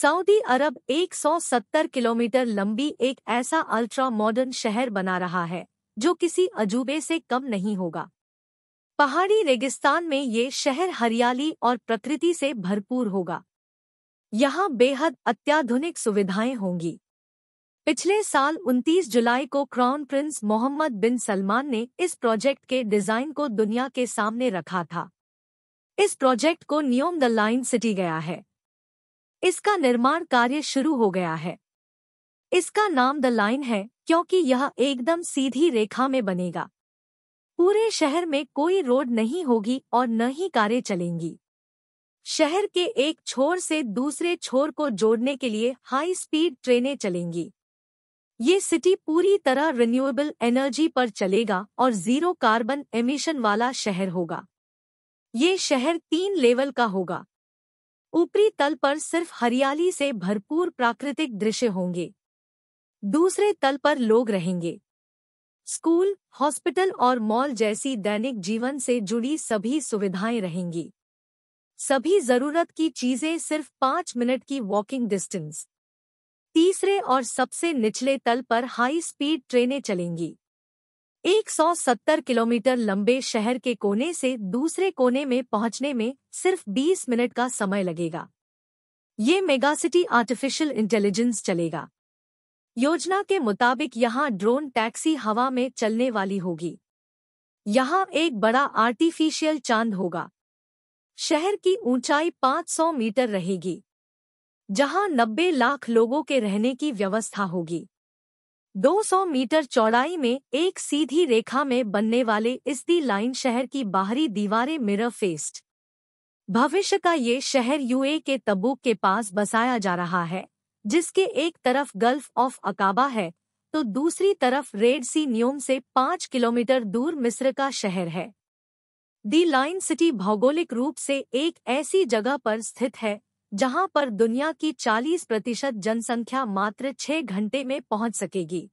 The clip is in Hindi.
सऊदी अरब 170 किलोमीटर लंबी एक ऐसा अल्ट्रा मॉडर्न शहर बना रहा है जो किसी अजूबे से कम नहीं होगा पहाड़ी रेगिस्तान में ये शहर हरियाली और प्रकृति से भरपूर होगा यहाँ बेहद अत्याधुनिक सुविधाएं होंगी पिछले साल 29 जुलाई को crown prince Mohammed bin Salman ने इस प्रोजेक्ट के डिजाइन को दुनिया के सामने रखा था इस प्रोजेक्ट को नियोम द लाइन सिटी गया है इसका निर्माण कार्य शुरू हो गया है इसका नाम द लाइन है क्योंकि यह एकदम सीधी रेखा में बनेगा पूरे शहर में कोई रोड नहीं होगी और न ही कारें चलेंगी शहर के एक छोर से दूसरे छोर को जोड़ने के लिए हाई स्पीड ट्रेनें चलेंगी ये सिटी पूरी तरह रिन्यूएबल एनर्जी पर चलेगा और जीरो कार्बन एमिशन वाला शहर होगा ये शहर तीन लेवल का होगा ऊपरी तल पर सिर्फ हरियाली से भरपूर प्राकृतिक दृश्य होंगे दूसरे तल पर लोग रहेंगे स्कूल हॉस्पिटल और मॉल जैसी दैनिक जीवन से जुड़ी सभी सुविधाएं रहेंगी सभी जरूरत की चीजें सिर्फ पाँच मिनट की वॉकिंग डिस्टेंस तीसरे और सबसे निचले तल पर हाई स्पीड ट्रेनें चलेंगी 170 किलोमीटर लंबे शहर के कोने से दूसरे कोने में पहुंचने में सिर्फ 20 मिनट का समय लगेगा ये मेगासिटी आर्टिफिशियल इंटेलिजेंस चलेगा योजना के मुताबिक यहाँ ड्रोन टैक्सी हवा में चलने वाली होगी यहाँ एक बड़ा आर्टिफिशियल चांद होगा शहर की ऊंचाई 500 मीटर रहेगी जहां 90 लाख लोगों के रहने की व्यवस्था होगी 200 मीटर चौड़ाई में एक सीधी रेखा में बनने वाले इस दी लाइन शहर की बाहरी दीवारें मिरर फेस्ड भविष्य का ये शहर यूए के तबूक के पास बसाया जा रहा है जिसके एक तरफ गल्फ ऑफ अकाबा है तो दूसरी तरफ रेड सी नियोम से पाँच किलोमीटर दूर मिस्र का शहर है दी लाइन सिटी भौगोलिक रूप से एक ऐसी जगह पर स्थित है जहां पर दुनिया की 40 प्रतिशत जनसंख्या मात्र 6 घंटे में पहुंच सकेगी